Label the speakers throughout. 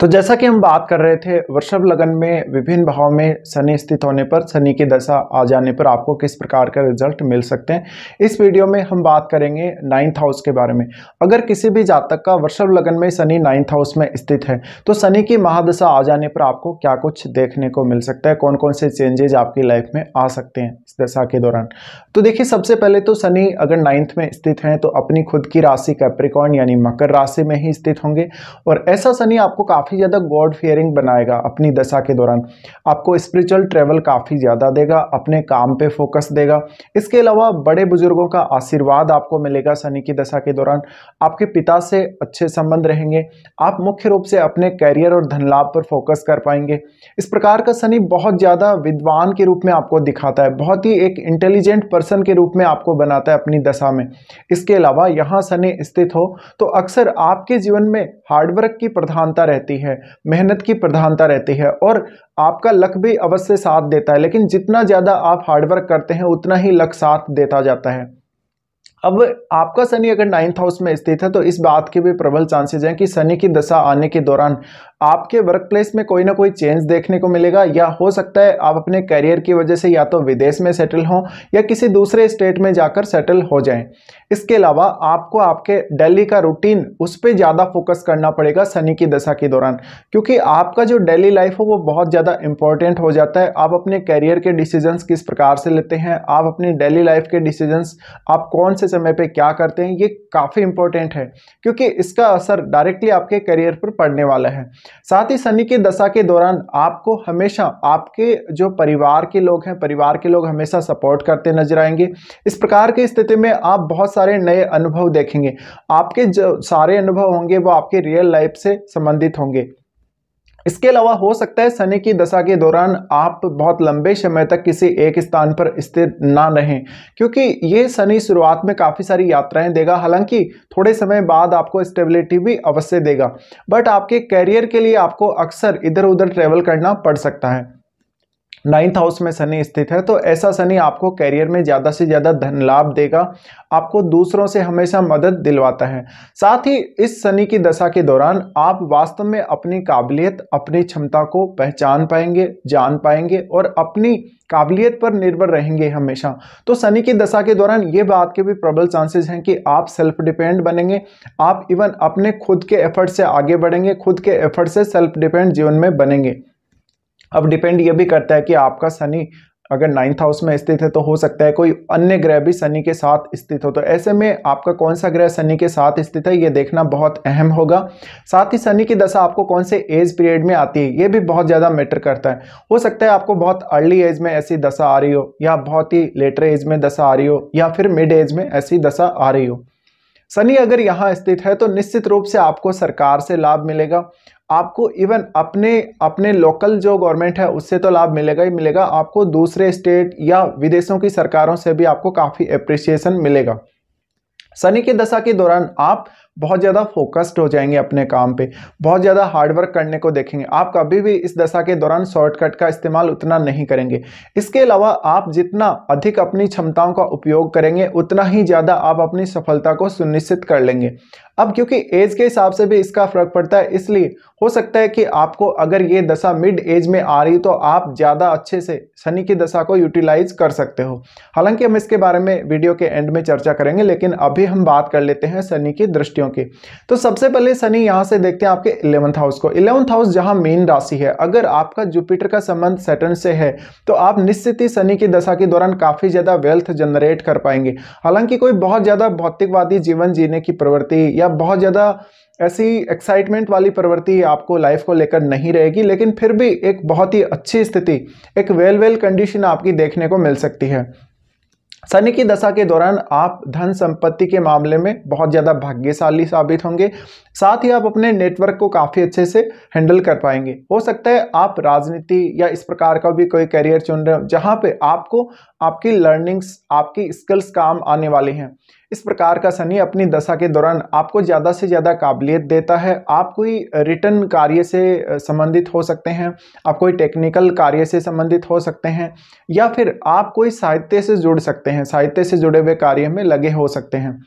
Speaker 1: तो जैसा कि हम बात कर रहे थे वृषभ लगन में विभिन्न भाव में शनि स्थित होने पर शनि की दशा आ जाने पर आपको किस प्रकार का रिजल्ट मिल सकते हैं इस वीडियो में हम बात करेंगे नाइन्थ हाउस के बारे में अगर किसी भी जातक का वृषभ लगन में शनि नाइन्थ हाउस में स्थित है तो शनि की महादशा आ जाने पर आपको क्या कुछ देखने को मिल सकता है कौन कौन से चेंजेज आपकी लाइफ में आ सकते हैं इस दशा के दौरान तो देखिए सबसे पहले तो शनि अगर नाइन्थ में स्थित हैं तो अपनी खुद की राशि कैप्रिकॉन यानी मकर राशि में ही स्थित होंगे और ऐसा शनि आपको काफ़ी काफ़ी ज़्यादा गॉड फेयरिंग बनाएगा अपनी दशा के दौरान आपको स्पिरिचुअल ट्रेवल काफ़ी ज़्यादा देगा अपने काम पे फोकस देगा इसके अलावा बड़े बुजुर्गों का आशीर्वाद आपको मिलेगा शनि की दशा के दौरान आपके पिता से अच्छे संबंध रहेंगे आप मुख्य रूप से अपने कैरियर और धन लाभ पर फोकस कर पाएंगे इस प्रकार का शनि बहुत ज़्यादा विद्वान के रूप में आपको दिखाता है बहुत ही एक इंटेलिजेंट पर्सन के रूप में आपको बनाता है अपनी दशा में इसके अलावा यहाँ शनि स्थित हो तो अक्सर आपके जीवन में हार्डवर्क की प्रधानता रहती रहती है मेहनत की प्रधानता रहती है और आपका लक भी अवश्य साथ देता है लेकिन जितना ज़्यादा आप हार्डवर्क करते हैं उतना ही लक साथ देता जाता है अब आपका शनि अगर नाइन्थ हाउस में स्थित है तो इस बात के भी प्रबल चांसेज हैं कि शनि की दशा आने के दौरान आपके वर्क प्लेस में कोई ना कोई चेंज देखने को मिलेगा या हो सकता है आप अपने करियर की वजह से या तो विदेश में सेटल हों या किसी दूसरे स्टेट में जाकर सेटल हो जाएं इसके अलावा आपको आपके डेली का रूटीन उस पर ज़्यादा फोकस करना पड़ेगा शनि की दशा के दौरान क्योंकि आपका जो डेली लाइफ हो वो बहुत ज़्यादा इंपॉर्टेंट हो जाता है आप अपने करियर के डिसीजंस किस प्रकार से लेते हैं आप अपनी डेली लाइफ के डिसीजंस आप कौन से समय पर क्या करते हैं ये काफ़ी इंपॉर्टेंट है क्योंकि इसका असर डायरेक्टली आपके करियर पर पड़ने वाला है साथ ही शनि की दशा के दौरान आपको हमेशा आपके जो परिवार के लोग हैं परिवार के लोग हमेशा सपोर्ट करते नजर आएंगे इस प्रकार की स्थिति में आप बहुत सारे नए अनुभव देखेंगे आपके जो सारे अनुभव होंगे वो आपके रियल लाइफ से संबंधित होंगे इसके अलावा हो सकता है शनि की दशा के दौरान आप बहुत लंबे समय तक किसी एक स्थान पर स्थित ना रहें क्योंकि ये शनि शुरुआत में काफ़ी सारी यात्राएं देगा हालांकि थोड़े समय बाद आपको स्टेबिलिटी भी अवश्य देगा बट आपके कैरियर के लिए आपको अक्सर इधर उधर ट्रैवल करना पड़ सकता है नाइन्थ हाउस में शनि स्थित है तो ऐसा शनि आपको कैरियर में ज़्यादा से ज़्यादा धन लाभ देगा आपको दूसरों से हमेशा मदद दिलवाता है साथ ही इस शनि की दशा के दौरान आप वास्तव में अपनी काबिलियत अपनी क्षमता को पहचान पाएंगे जान पाएंगे और अपनी काबिलियत पर निर्भर रहेंगे हमेशा तो शनि की दशा के दौरान ये बात के भी प्रबल चांसेस हैं कि आप सेल्फ डिपेंड बनेंगे आप इवन अपने खुद के एफर्ट से आगे बढ़ेंगे खुद के एफर्ट से सेल्फ डिपेंड जीवन में बनेंगे अब डिपेंड ये भी करता है कि आपका शनि अगर नाइन्थ हाउस में स्थित है तो हो सकता है कोई अन्य ग्रह भी शनि के साथ स्थित हो तो ऐसे में आपका कौन सा ग्रह शनि के साथ स्थित है ये देखना बहुत अहम होगा साथ ही शनि की दशा आपको कौन से एज पीरियड में आती है ये भी बहुत ज़्यादा मैटर करता है हो सकता है आपको बहुत अर्ली एज में ऐसी दशा आ रही हो या बहुत ही लेटर एज में दशा आ रही हो या फिर मिड एज में ऐसी दशा आ रही हो शनि अगर यहाँ स्थित है तो निश्चित रूप से आपको सरकार से लाभ मिलेगा आपको इवन अपने अपने लोकल जो गवर्नमेंट है उससे तो लाभ मिलेगा ही मिलेगा आपको दूसरे स्टेट या विदेशों की सरकारों से भी आपको काफ़ी अप्रिसिएशन मिलेगा शनि की दशा के दौरान आप बहुत ज़्यादा फोकस्ड हो जाएंगे अपने काम पे बहुत ज़्यादा हार्डवर्क करने को देखेंगे आप कभी भी इस दशा के दौरान शॉर्टकट का इस्तेमाल उतना नहीं करेंगे इसके अलावा आप जितना अधिक अपनी क्षमताओं का उपयोग करेंगे उतना ही ज़्यादा आप अपनी सफलता को सुनिश्चित कर लेंगे अब क्योंकि एज के हिसाब से भी इसका फर्क पड़ता है इसलिए हो सकता है कि आपको अगर ये दशा मिड एज में आ रही तो आप ज़्यादा अच्छे से शनि की दशा को यूटिलाइज कर सकते हो हालांकि हम इसके बारे में वीडियो के एंड में चर्चा करेंगे लेकिन अभी हम बात कर लेते हैं शनि की दृष्टियों की तो सबसे पहले शनि यहाँ से देखते हैं आपके इलेवंथ हाउस को इलेवंथ हाउस जहाँ मेन राशि है अगर आपका जुपिटर का संबंध सेटन से है तो आप निश्चित ही शनि की दशा के दौरान काफ़ी ज़्यादा वेल्थ जनरेट कर पाएंगे हालांकि कोई बहुत ज़्यादा भौतिकवादी जीवन जीने की प्रवृत्ति या या बहुत ज़्यादा ऐसी एक्साइटमेंट वाली प्रवृत्ति आपको लाइफ को लेकर नहीं रहेगी लेकिन फिर भी एक बहुत ही अच्छी स्थिति एक वेल वेल कंडीशन आपकी देखने को मिल सकती है शनि की दशा के दौरान आप धन संपत्ति के मामले में बहुत ज़्यादा भाग्यशाली साबित होंगे साथ ही आप अपने नेटवर्क को काफ़ी अच्छे से हैंडल कर पाएंगे हो सकता है आप राजनीति या इस प्रकार का भी कोई करियर चुन रहे हो जहाँ पे आपको आपकी लर्निंग्स आपकी स्किल्स काम आने वाली हैं इस प्रकार का शनि अपनी दशा के दौरान आपको ज़्यादा से ज़्यादा काबिलियत देता है आप कोई रिटर्न कार्य से संबंधित हो सकते हैं आप कोई टेक्निकल कार्य से संबंधित हो सकते हैं या फिर आप कोई साहित्य से जुड़ सकते हैं साहित्य से जुड़े हुए कार्य में लगे हो सकते हैं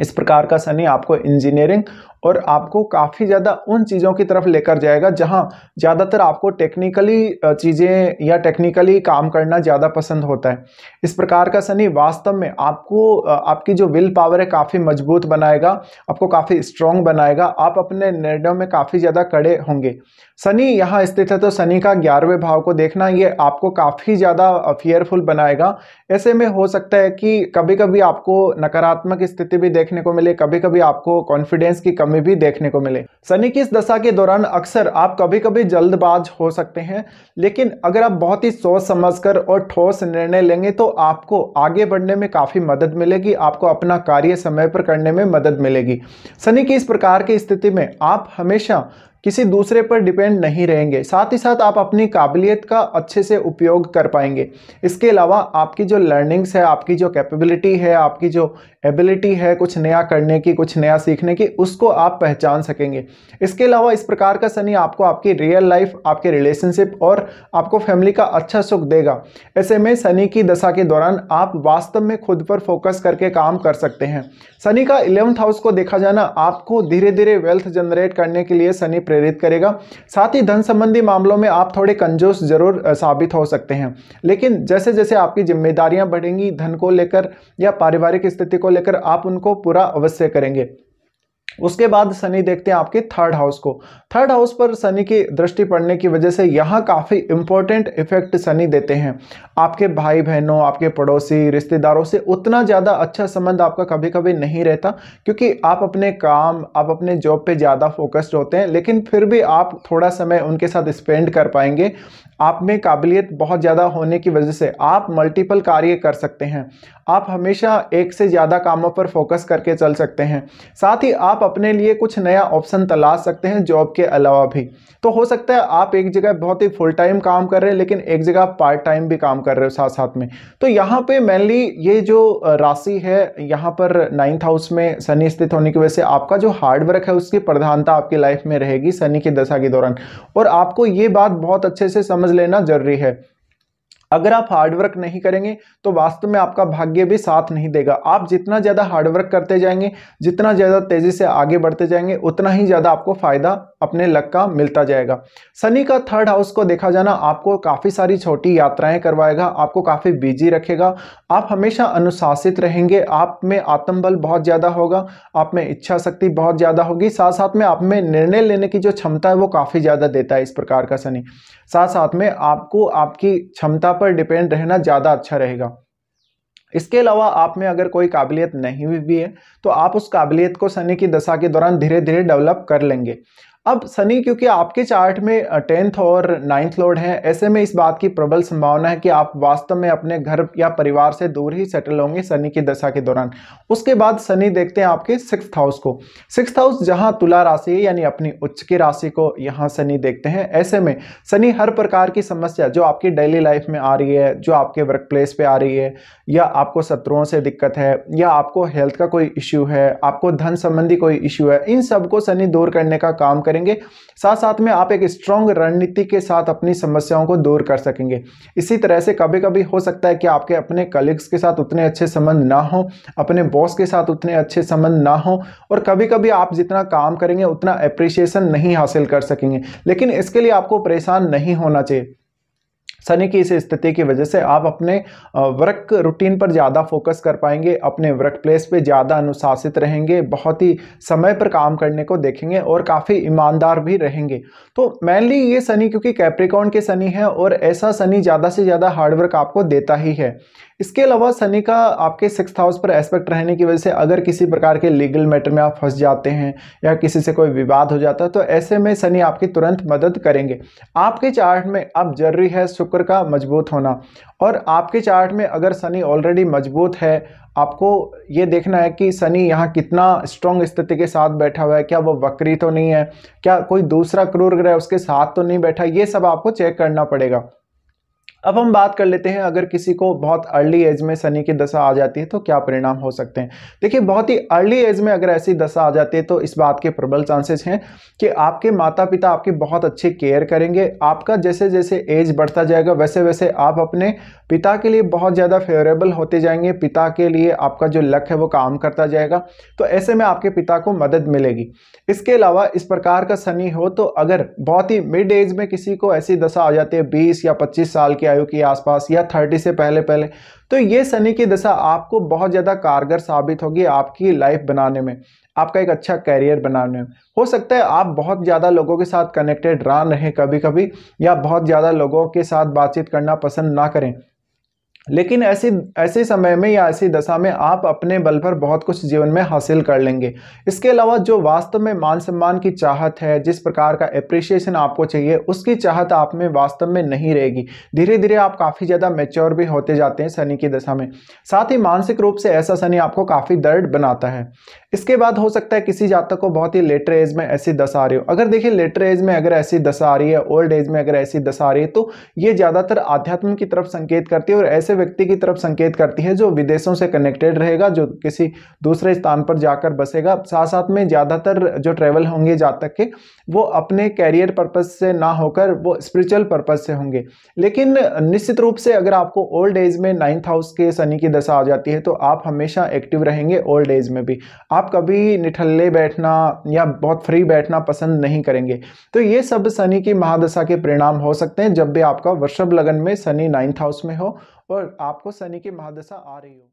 Speaker 1: इस प्रकार का शनि आपको इंजीनियरिंग और आपको काफ़ी ज़्यादा उन चीज़ों की तरफ लेकर जाएगा जहाँ ज़्यादातर आपको टेक्निकली चीज़ें या टेक्निकली काम करना ज़्यादा पसंद होता है इस प्रकार का शनि वास्तव में आपको आपकी जो विल पावर है काफ़ी मजबूत बनाएगा आपको काफ़ी स्ट्रॉन्ग बनाएगा आप अपने निर्णयों में काफ़ी ज़्यादा कड़े होंगे शनि यहाँ स्थित है तो शनि का ग्यारहवें भाव को देखना ये आपको काफ़ी ज़्यादा फियरफुल बनाएगा ऐसे में हो सकता है कि कभी कभी आपको नकारात्मक स्थिति भी देखने को मिले कभी कभी आपको कॉन्फिडेंस की कम कमी भी देखने को मिले शनि की इस दशा के दौरान अक्सर आप कभी कभी जल्दबाज हो सकते हैं लेकिन अगर आप बहुत ही सोच समझकर और ठोस निर्णय लेंगे तो आपको आगे बढ़ने में काफ़ी मदद मिलेगी आपको अपना कार्य समय पर करने में मदद मिलेगी शनि की इस प्रकार की स्थिति में आप हमेशा किसी दूसरे पर डिपेंड नहीं रहेंगे साथ ही साथ आप अपनी काबिलियत का अच्छे से उपयोग कर पाएंगे इसके अलावा आपकी जो लर्निंग्स है आपकी जो कैपेबिलिटी है आपकी जो एबिलिटी है कुछ नया करने की कुछ नया सीखने की उसको आप पहचान सकेंगे इसके अलावा इस प्रकार का शनि आपको आपकी रियल लाइफ आपके रिलेशनशिप और आपको फैमिली का अच्छा सुख देगा ऐसे में शनि की दशा के दौरान आप वास्तव में खुद पर फोकस करके काम कर सकते हैं शनि का इलेवंथ हाउस को देखा जाना आपको धीरे धीरे वेल्थ जनरेट करने के लिए शनि प्रेरित करेगा साथ ही धन संबंधी मामलों में आप थोड़े कंजूस जरूर साबित हो सकते हैं लेकिन जैसे जैसे आपकी जिम्मेदारियां बढ़ेंगी धन को लेकर या पारिवारिक स्थिति को लेकर आप उनको पूरा अवश्य करेंगे उसके बाद शनि देखते हैं आपके थर्ड हाउस को थर्ड हाउस पर शनि की दृष्टि पड़ने की वजह से यहाँ काफ़ी इंपॉर्टेंट इफेक्ट शनि देते हैं आपके भाई बहनों आपके पड़ोसी रिश्तेदारों से उतना ज़्यादा अच्छा संबंध आपका कभी कभी नहीं रहता क्योंकि आप अपने काम आप अपने जॉब पे ज़्यादा फोकस्ड होते हैं लेकिन फिर भी आप थोड़ा समय उनके साथ स्पेंड कर पाएंगे आप में काबिलियत बहुत ज़्यादा होने की वजह से आप मल्टीपल कार्य कर सकते हैं आप हमेशा एक से ज़्यादा कामों पर फोकस करके चल सकते हैं साथ ही आप अपने लिए कुछ नया ऑप्शन तलाश सकते हैं जॉब के अलावा भी तो हो सकता है आप एक जगह बहुत ही फुल टाइम काम कर रहे हैं लेकिन एक जगह पार्ट टाइम भी काम कर रहे हो साथ साथ में तो यहाँ पे मेनली ये जो राशि है यहाँ पर नाइन्थ हाउस में शनि स्थित होने की वजह से आपका जो हार्डवर्क है उसकी प्रधानता आपकी लाइफ में रहेगी शनि की दशा के दौरान और आपको ये बात बहुत अच्छे से समझ समझ लेना जरूरी है अगर आप हार्डवर्क नहीं करेंगे तो वास्तव में आपका भाग्य भी साथ नहीं देगा आप जितना ज़्यादा हार्डवर्क करते जाएंगे जितना ज़्यादा तेज़ी से आगे बढ़ते जाएंगे उतना ही ज़्यादा आपको फ़ायदा अपने लक का मिलता जाएगा शनि का थर्ड हाउस को देखा जाना आपको काफ़ी सारी छोटी यात्राएं करवाएगा आपको काफ़ी बिजी रखेगा आप हमेशा अनुशासित रहेंगे आप में आत्मबल बहुत ज़्यादा होगा आप में इच्छा शक्ति बहुत ज़्यादा होगी साथ साथ में आप में निर्णय लेने की जो क्षमता है वो काफ़ी ज़्यादा देता है इस प्रकार का शनि साथ साथ में आपको आपकी क्षमता पर डिपेंड रहना ज़्यादा अच्छा रहेगा इसके अलावा आप में अगर कोई काबिलियत नहीं भी है तो आप उस काबिलियत को शनि की दशा के दौरान धीरे धीरे डेवलप कर लेंगे अब शनि क्योंकि आपके चार्ट में टेंथ और नाइन्थ लॉर्ड हैं ऐसे में इस बात की प्रबल संभावना है कि आप वास्तव में अपने घर या परिवार से दूर ही सेटल होंगे शनि की दशा के दौरान उसके बाद शनि देखते हैं आपके सिक्स हाउस को सिक्स हाउस जहां तुला राशि है यानी अपनी उच्च की राशि को यहां शनि देखते हैं ऐसे में शनि हर प्रकार की समस्या जो आपकी डेली लाइफ में आ रही है जो आपके वर्क प्लेस पर आ रही है या आपको शत्रुओं से दिक्कत है या आपको हेल्थ का कोई इश्यू है आपको धन संबंधी कोई इश्यू है इन सबको शनि दूर करने का काम करें करेंगे साथ साथ में आप एक स्ट्रॉन्ग रणनीति के साथ अपनी समस्याओं को दूर कर सकेंगे इसी तरह से कभी कभी हो सकता है कि आपके अपने कलीग्स के साथ उतने अच्छे संबंध ना हो अपने बॉस के साथ उतने अच्छे संबंध ना हो और कभी कभी आप जितना काम करेंगे उतना अप्रिसिएशन नहीं हासिल कर सकेंगे लेकिन इसके लिए आपको परेशान नहीं होना चाहिए शनि की इस स्थिति की वजह से आप अपने वर्क रूटीन पर ज़्यादा फोकस कर पाएंगे अपने वर्क प्लेस पर ज़्यादा अनुशासित रहेंगे बहुत ही समय पर काम करने को देखेंगे और काफ़ी ईमानदार भी रहेंगे तो मेनली ये शनि क्योंकि कैप्रिकॉन के शनि है और ऐसा शनि ज़्यादा से ज़्यादा हार्डवर्क आपको देता ही है इसके अलावा शनि का आपके सिक्स हाउस पर एस्पेक्ट रहने की वजह से अगर किसी प्रकार के लीगल मैटर में आप फंस जाते हैं या किसी से कोई विवाद हो जाता है तो ऐसे में शनि आपकी तुरंत मदद करेंगे आपके चार्ट में अब जरूरी है शुक्र का मजबूत होना और आपके चार्ट में अगर शनि ऑलरेडी मजबूत है आपको ये देखना है कि शनि यहाँ कितना स्ट्रॉन्ग स्थिति के साथ बैठा हुआ है क्या वो वक्री तो नहीं है क्या कोई दूसरा क्रूर ग्रह उसके साथ तो नहीं बैठा ये सब आपको चेक करना पड़ेगा अब हम बात कर लेते हैं अगर किसी को बहुत अर्ली एज में शनि की दशा आ जाती है तो क्या परिणाम हो सकते हैं देखिए बहुत ही अर्ली एज में अगर ऐसी दशा आ जाती है तो इस बात के प्रबल चांसेस हैं कि आपके माता पिता आपकी बहुत अच्छी केयर करेंगे आपका जैसे जैसे एज बढ़ता जाएगा वैसे वैसे आप अपने पिता के लिए बहुत ज़्यादा फेवरेबल होते जाएंगे पिता के लिए आपका जो लक है वो काम करता जाएगा तो ऐसे में आपके पिता को मदद मिलेगी इसके अलावा इस प्रकार का शनि हो तो अगर बहुत ही मिड एज में किसी को ऐसी दशा आ जाती है बीस या पच्चीस साल की फाइव के आसपास या थर्टी से पहले पहले तो ये शनि की दशा आपको बहुत ज़्यादा कारगर साबित होगी आपकी लाइफ बनाने में आपका एक अच्छा करियर बनाने में हो सकता है आप बहुत ज़्यादा लोगों के साथ कनेक्टेड रहा रहें कभी कभी या बहुत ज़्यादा लोगों के साथ बातचीत करना पसंद ना करें लेकिन ऐसे ऐसे समय में या ऐसी दशा में आप अपने बल पर बहुत कुछ जीवन में हासिल कर लेंगे इसके अलावा जो वास्तव में मान सम्मान की चाहत है जिस प्रकार का अप्रिसिएशन आपको चाहिए उसकी चाहत आप में वास्तव में नहीं रहेगी धीरे धीरे आप काफ़ी ज़्यादा मेच्योर भी होते जाते हैं शनि की दशा में साथ ही मानसिक रूप से ऐसा शनि आपको काफ़ी दर्द बनाता है इसके बाद हो सकता है किसी जातक को बहुत ही लेटर एज में ऐसी दशा आ रही हो अगर देखिए लेटर एज में अगर ऐसी दशा आ रही है ओल्ड एज में अगर ऐसी दशा आ रही है तो ये ज़्यादातर आध्यात्म की तरफ संकेत करती है और ऐसे व्यक्ति की तरफ संकेत करती है जो विदेशों से कनेक्टेड रहेगा जो किसी दूसरे स्थान पर जाकर बसेगा साथ साथ में ज़्यादातर जो ट्रैवल होंगे जातक के वो अपने कैरियर पर्पज़ से ना होकर वो स्पिरिचुअल पर्पज़ से होंगे लेकिन निश्चित रूप से अगर आपको ओल्ड एज में नाइन्थ हाउस के शनि की दशा आ जाती है तो आप हमेशा एक्टिव रहेंगे ओल्ड एज में भी आप कभी निठल्ले बैठना या बहुत फ्री बैठना पसंद नहीं करेंगे तो ये सब शनि की महादशा के परिणाम हो सकते हैं जब भी आपका वृषभ लगन में शनि नाइन्थ हाउस में हो और आपको शनि की महादशा आ रही हो